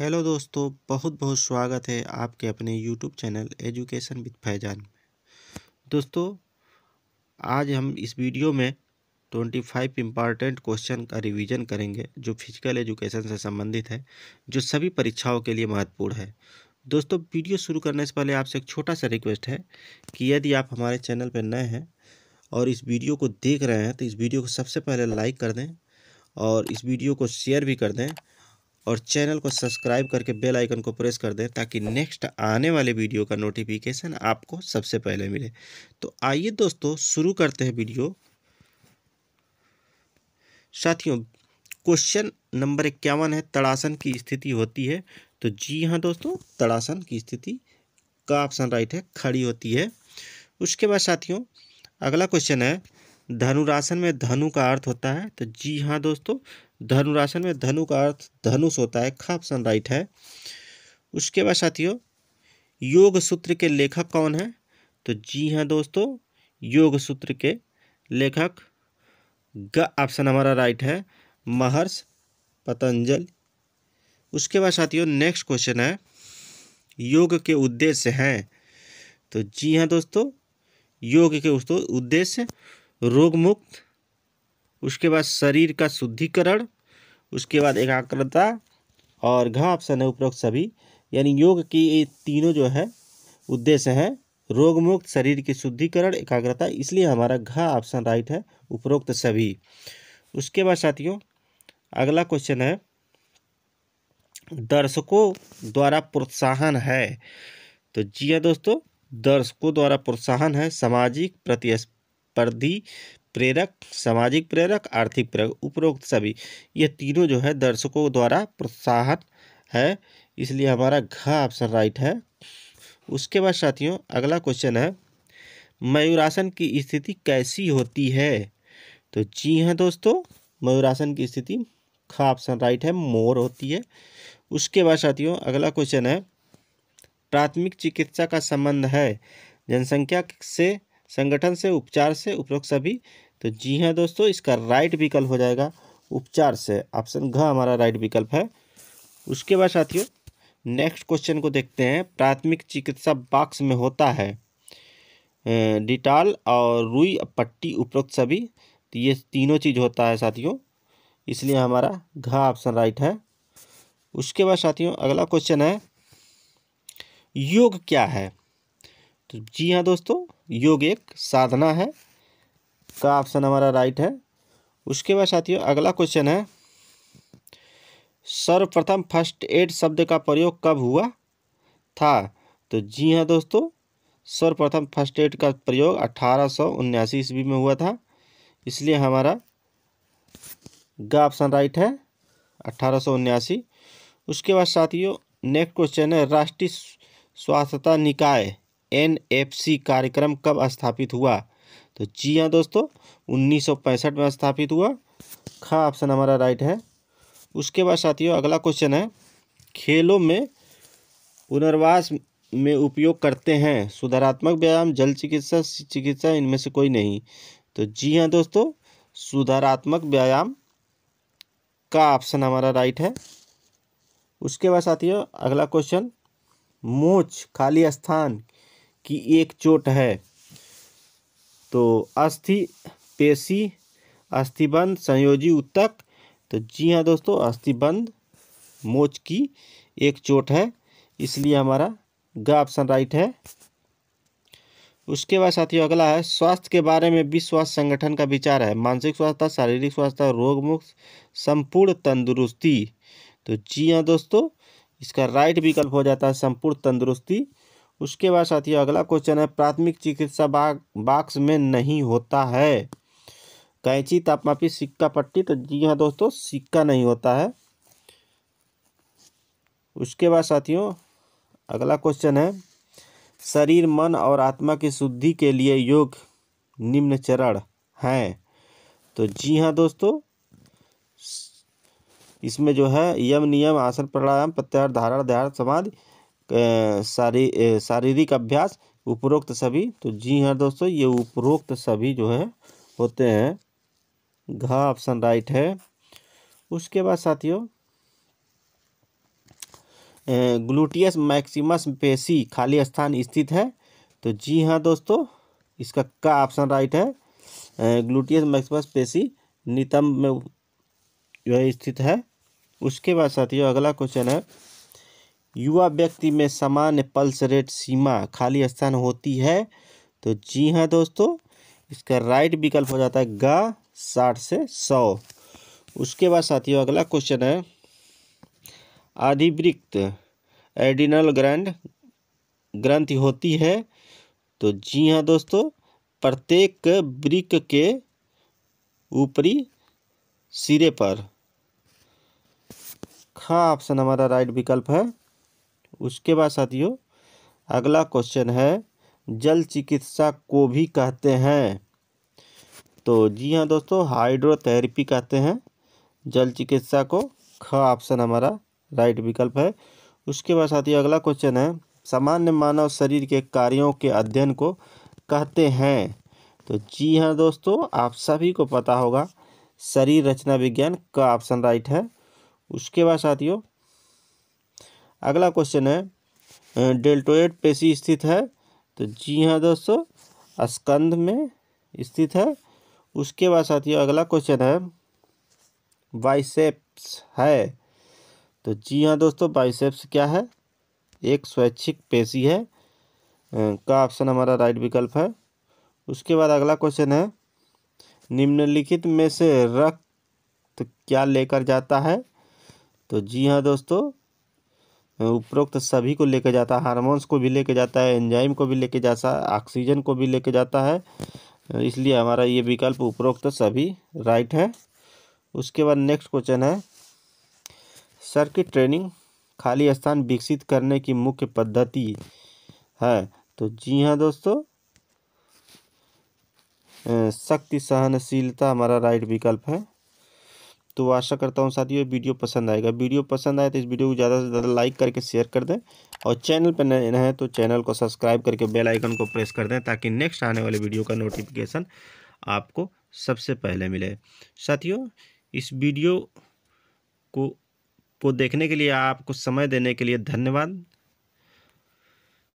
hello दोस्तों बहुत बहुत स्वागत है आपके अपने YouTube channel education with Faizan में दोस्तों आज हम इस वीडियो में 25 फाइव इम्पॉर्टेंट क्वेश्चन का रिवीजन करेंगे जो फिजिकल एजुकेशन से संबंधित है जो सभी परीक्षाओं के लिए महत्वपूर्ण है दोस्तों वीडियो शुरू करने से पहले आपसे एक छोटा सा रिक्वेस्ट है कि यदि आप हमारे चैनल पर नए हैं और इस वीडियो को देख रहे हैं तो इस वीडियो को सबसे पहले लाइक कर दें और इस वीडियो को शेयर भी कर दें और चैनल को सब्सक्राइब करके बेल आइकन को प्रेस कर दें ताकि नेक्स्ट आने वाले वीडियो का नोटिफिकेशन आपको सबसे पहले मिले तो आइए दोस्तों शुरू करते हैं वीडियो साथियों क्वेश्चन नंबर इक्यावन है तड़ासन की स्थिति होती है तो जी हाँ दोस्तों तड़ासन की स्थिति का ऑप्शन राइट है खड़ी होती है उसके बाद साथियों अगला क्वेश्चन है धनुरासन में धनु का अर्थ होता है तो जी हाँ दोस्तों धनुरासन में धनु का अर्थ धनुष होता है खापसन राइट है उसके बाद साथियों योग सूत्र के लेखक कौन है तो जी हाँ दोस्तों योग सूत्र के लेखक ग ऑप्शन हमारा राइट है महर्ष पतंजल उसके बाद साथियों नेक्स्ट क्वेश्चन है योग के उद्देश्य हैं तो जी हाँ दोस्तों योग के दोस्तों उद्देश्य रोग मुक्त उसके बाद शरीर का शुद्धिकरण उसके बाद एकाग्रता और घ ऑप्शन है उपरोक्त सभी यानी योग की ये तीनों जो है उद्देश्य है रोग मुक्त शरीर की शुद्धिकरण एकाग्रता इसलिए हमारा घ ऑप्शन राइट है उपरोक्त सभी उसके बाद साथियों अगला क्वेश्चन है दर्शकों द्वारा प्रोत्साहन है तो जी हाँ दोस्तों दर्शकों द्वारा प्रोत्साहन है सामाजिक प्रतिस्प प्रतिस्पर्धी प्रेरक सामाजिक प्रेरक आर्थिक प्रेरक उपरोक्त सभी ये तीनों जो है दर्शकों द्वारा प्रोत्साहन है इसलिए हमारा घ ऑप्शन राइट है उसके बाद साथियों अगला क्वेश्चन है मयूरासन की स्थिति कैसी होती है तो जी हाँ दोस्तों मयूरासन की स्थिति ख ऑप्शन राइट है मोर होती है उसके बाद साथियों अगला क्वेश्चन है प्राथमिक चिकित्सा का संबंध है जनसंख्या से संगठन से उपचार से उपरोक्त सभी तो जी हाँ दोस्तों इसका राइट विकल्प हो जाएगा उपचार से ऑप्शन घ हमारा राइट विकल्प है उसके बाद साथियों नेक्स्ट क्वेश्चन को देखते हैं प्राथमिक चिकित्सा बॉक्स में होता है डिटाल और रुई पट्टी उपरोक्त सभी तो ये तीनों चीज़ होता है साथियों इसलिए हमारा घ ऑप्शन राइट है उसके बाद साथियों अगला क्वेश्चन है योग क्या है तो जी हाँ दोस्तों योग एक साधना है का ऑप्शन हमारा राइट है उसके बाद साथियों अगला क्वेश्चन है सर्वप्रथम फर्स्ट एड शब्द का प्रयोग कब हुआ था तो जी हाँ दोस्तों सर्वप्रथम फर्स्ट एड का प्रयोग अठारह सौ उन्यासी ईस्वी में हुआ था इसलिए हमारा गा ऑप्शन राइट है अठारह सौ उन्यासी उसके बाद साथियों नेक्स्ट क्वेश्चन है राष्ट्रीय स्वास्थ्यता निकाय एन कार्यक्रम कब स्थापित हुआ तो जी हाँ दोस्तों पैंसठ में स्थापित हुआ खा हाँ, ऑप्शन हमारा राइट है उसके बाद साथियों अगला क्वेश्चन है खेलों में पुनर्वास में उपयोग करते हैं सुधारात्मक व्यायाम जल चिकित्सा चिकित्सा इनमें से कोई नहीं तो जी हाँ दोस्तों सुधारात्मक व्यायाम का ऑप्शन हमारा राइट है उसके बाद साथियों अगला क्वेश्चन मोच खाली स्थान की एक चोट है तो अस्थि पेशी अस्थिबंध संयोजी उत्तक तो जी हाँ दोस्तों अस्थिबंध मोच की एक चोट है इसलिए हमारा ग ऑप्शन राइट है उसके बाद साथियों अगला है स्वास्थ्य के बारे में विश्व स्वास्थ्य संगठन का विचार है मानसिक स्वास्थ्य शारीरिक स्वास्थ्य रोग मुक्त संपूर्ण तंदुरुस्ती तो जी हाँ दोस्तों इसका राइट विकल्प हो जाता है संपूर्ण तंदुरुस्ती उसके बाद साथियों अगला क्वेश्चन है प्राथमिक चिकित्सा बाक्स में नहीं होता है कैंची तापमापी सिक्का पट्टी तो जी हाँ दोस्तों सिक्का नहीं होता है उसके बाद साथियों अगला क्वेश्चन है शरीर मन और आत्मा की शुद्धि के लिए योग निम्न चरण हैं तो जी हाँ दोस्तों इसमें जो है यम नियम आसन प्राणायाम प्रत्याहार धारण ध्यान समाधि शारी शारीरिक अभ्यास उपरोक्त सभी तो जी हाँ दोस्तों ये उपरोक्त सभी जो है होते हैं घ ऑप्शन राइट है उसके बाद साथियों ग्लूटियस मैक्सिमस पेशी खाली स्थान स्थित है तो जी हाँ दोस्तों इसका का ऑप्शन राइट है ग्लूटियस मैक्सिमस पेशी नितंब में जो है स्थित है उसके बाद साथियों अगला क्वेश्चन है युवा व्यक्ति में सामान्य पल्स रेट सीमा खाली स्थान होती है तो जी हाँ दोस्तों इसका राइट विकल्प हो जाता है गा साठ से सौ उसके बाद साथियों अगला क्वेश्चन है अधिवृत्त एडिनल ग्रैंड ग्रंथि होती है तो जी हाँ दोस्तों प्रत्येक ब्रिक के ऊपरी सिरे पर खा हाँ, ऑप्शन हमारा राइट विकल्प है उसके बाद साथियों अगला क्वेश्चन है जल चिकित्सा को भी कहते हैं तो जी हाँ दोस्तों हाइड्रोथेरेपी कहते हैं जल चिकित्सा को ख ऑप्शन हमारा राइट विकल्प है उसके बाद साथियों अगला क्वेश्चन है सामान्य मानव शरीर के कार्यों के अध्ययन को कहते हैं तो जी हाँ दोस्तों आप सभी को पता होगा शरीर रचना विज्ञान का ऑप्शन राइट है उसके बाद साथियों अगला क्वेश्चन है डेल्टोएड पेशी स्थित है तो जी हाँ दोस्तों स्कंद में स्थित है उसके बाद साथियों अगला क्वेश्चन है बाइसेप्स है तो जी हाँ दोस्तों बाइसेप्स क्या है एक स्वैच्छिक पेशी है का ऑप्शन हमारा राइट विकल्प है उसके बाद अगला क्वेश्चन है निम्नलिखित में से रक्त क्या लेकर जाता है तो जी हाँ दोस्तों उपरोक्त सभी को लेकर जाता है हारमोन्स को भी लेके जाता है एंजाइम को भी लेके जाता है ऑक्सीजन को भी लेके जाता है इसलिए हमारा ये विकल्प उपरोक्त सभी राइट है उसके बाद नेक्स्ट क्वेश्चन है सर्किट ट्रेनिंग खाली स्थान विकसित करने की मुख्य पद्धति है तो जी हाँ दोस्तों शक्ति सहनशीलता हमारा राइट विकल्प है तो आशा करता हूँ साथियों वीडियो पसंद आएगा वीडियो पसंद आए तो इस वीडियो को ज़्यादा से ज़्यादा लाइक करके शेयर कर दें और चैनल पर नए हैं तो चैनल को सब्सक्राइब करके बेल आइकन को प्रेस कर दें ताकि नेक्स्ट आने वाले वीडियो का नोटिफिकेशन आपको सबसे पहले मिले साथियों इस वीडियो को को देखने के लिए आपको समय देने के लिए धन्यवाद